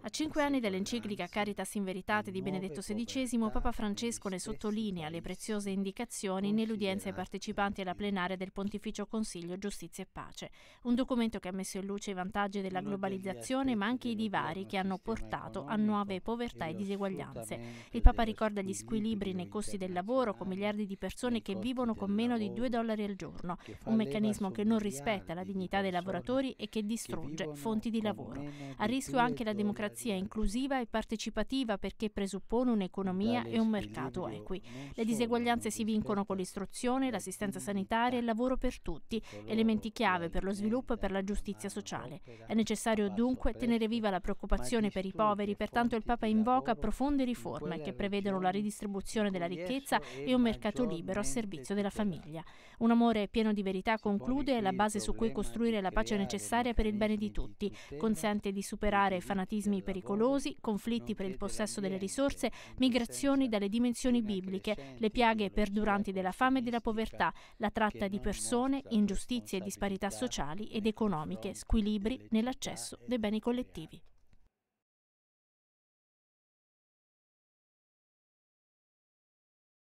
A cinque anni dell'enciclica Caritas in Veritate di Benedetto XVI, Papa Francesco ne sottolinea le preziose indicazioni nell'udienza ai partecipanti alla plenaria del Pontificio Consiglio Giustizia e Pace, un documento che ha messo in luce i vantaggi della globalizzazione ma anche i divari che hanno portato a nuove povertà e diseguaglianze. Il Papa ricorda gli squilibri nei costi del lavoro con miliardi di persone che vivono con meno di 2 dollari al giorno, un meccanismo che non rispetta la dignità dei lavoratori e che distrugge fonti di lavoro. A rischio anche anche la democrazia inclusiva e partecipativa perché presuppone un'economia e un mercato equi. Le diseguaglianze si vincono con l'istruzione, l'assistenza sanitaria e il lavoro per tutti, elementi chiave per lo sviluppo e per la giustizia sociale. È necessario dunque tenere viva la preoccupazione per i poveri, pertanto il Papa invoca profonde riforme che prevedono la ridistribuzione della ricchezza e un mercato libero a servizio della famiglia. Un amore pieno di verità conclude è la base su cui costruire la pace necessaria per il bene di tutti, consente di superare evitare fanatismi pericolosi, conflitti per il possesso delle risorse, migrazioni dalle dimensioni bibliche, le piaghe perduranti della fame e della povertà, la tratta di persone, ingiustizie e disparità sociali ed economiche, squilibri nell'accesso dei beni collettivi.